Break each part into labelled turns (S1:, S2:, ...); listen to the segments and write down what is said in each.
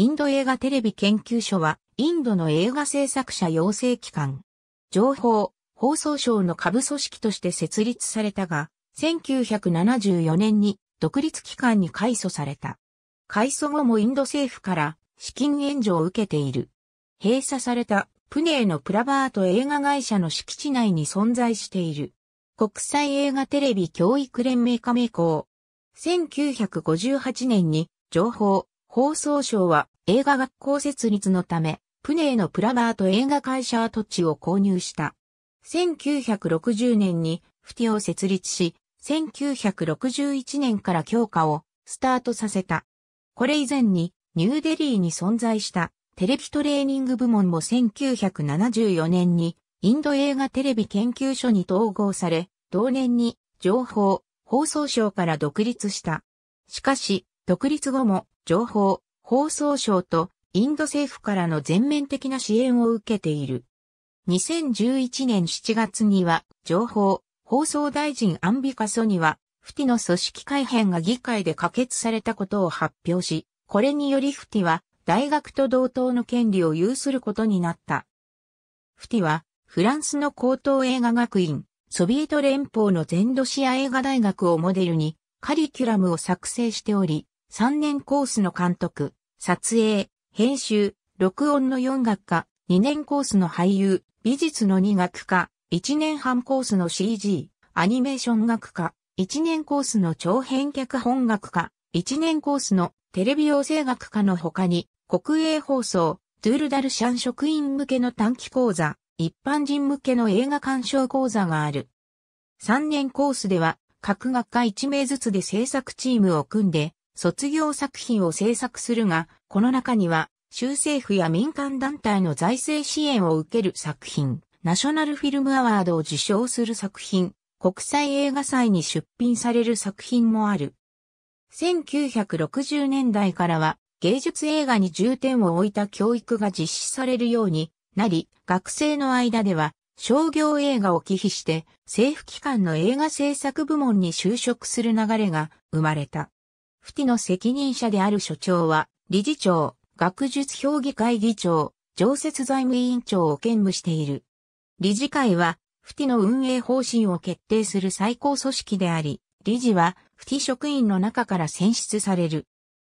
S1: インド映画テレビ研究所は、インドの映画制作者養成機関。情報、放送省の下部組織として設立されたが、1974年に独立機関に改組された。改組後もインド政府から資金援助を受けている。閉鎖されたプネーのプラバート映画会社の敷地内に存在している。国際映画テレビ教育連盟加盟校。1958年に情報、放送省は映画学校設立のため、プネーのプラバーと映画会社跡地を購入した。1960年にフティを設立し、1961年から強化をスタートさせた。これ以前にニューデリーに存在したテレビトレーニング部門も1974年にインド映画テレビ研究所に統合され、同年に情報、放送省から独立した。しかし、独立後も情報、放送省とインド政府からの全面的な支援を受けている。2011年7月には、情報、放送大臣アンビカソには、フティの組織改編が議会で可決されたことを発表し、これによりフティは、大学と同等の権利を有することになった。フティは、フランスの高等映画学院、ソビエト連邦の全ロシア映画大学をモデルに、カリキュラムを作成しており、3年コースの監督、撮影、編集、録音の4学科、2年コースの俳優、美術の2学科、1年半コースの CG、アニメーション学科、1年コースの長編脚本学科、1年コースのテレビ養成学科の他に、国営放送、トゥールダルシャン職員向けの短期講座、一般人向けの映画鑑賞講座がある。3年コースでは、各学科1名ずつで制作チームを組んで、卒業作品を制作するが、この中には、州政府や民間団体の財政支援を受ける作品、ナショナルフィルムアワードを受賞する作品、国際映画祭に出品される作品もある。1960年代からは芸術映画に重点を置いた教育が実施されるようになり、学生の間では商業映画を忌避して政府機関の映画制作部門に就職する流れが生まれた。府ティの責任者である所長は、理事長、学術評議会議長、常設財務委員長を兼務している。理事会は、府ティの運営方針を決定する最高組織であり、理事は、府ティ職員の中から選出される。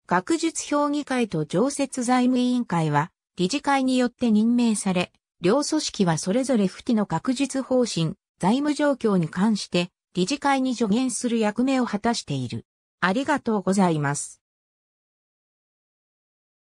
S1: 学術評議会と常設財務委員会は、理事会によって任命され、両組織はそれぞれ府ティの学術方針、財務状況に関して、理事会に助言する役目を果たしている。ありがとうございます。